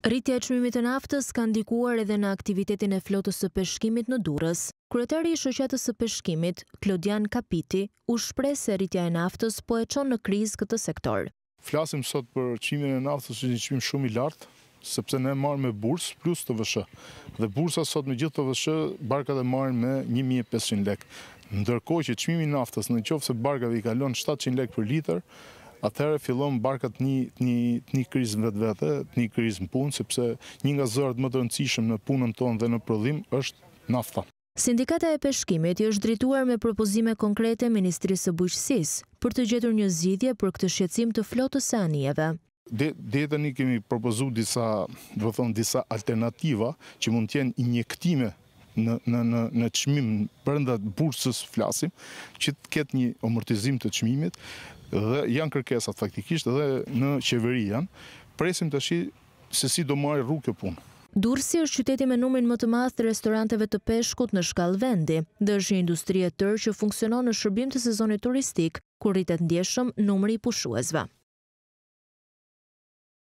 Rritja e qmimit të naftës ka ndikuar edhe në aktivitetin e flotës së peshkimit në durës. Kryetari i shëqatës së peshkimit, Klodian Kapiti, u shpre se rritja e naftës po e qonë në krizë këtë sektor. Flasim sot për qmimin e naftës që një qmim shumë i lartë, sepse ne marrë me bursë plus të vëshë. Dhe bursa sot me gjithë të vëshë, barkat e marrë me 1500 lek. Ndërkoj që qmimin naftës në qofë se barkat i kalon 700 lek për liter, Atëherë fillon barkat një një një krizë në vetvete, një krizë në punë, sepse një nga zërët më të rëndësishëm në punën tonë dhe në prodhim është nafta. Sindikata e peshkimit i është drituar me propozime konkrete Ministrisë së Bujqësisë për të gjetur një zgjidhje për këtë shqetësim të flotës së anijeve. Dhe të një kemi propozu disa alternativa që mund tjenë injektime në, në, në, në qmim përnda bursës flasim, që të ketë një omërtizim të qmimit, dhe janë kërkesat faktikisht dhe në qeveri janë, presim të shi se si do marë rrugë kjo punë. Dursi është qyteti me numrin më të madh të restoranteve të peshkut në shkallë vendi, dhe është një e tërë që funksionon në shërbim të sezonit turistik, kur rritet ndjeshëm numri i pushuesve.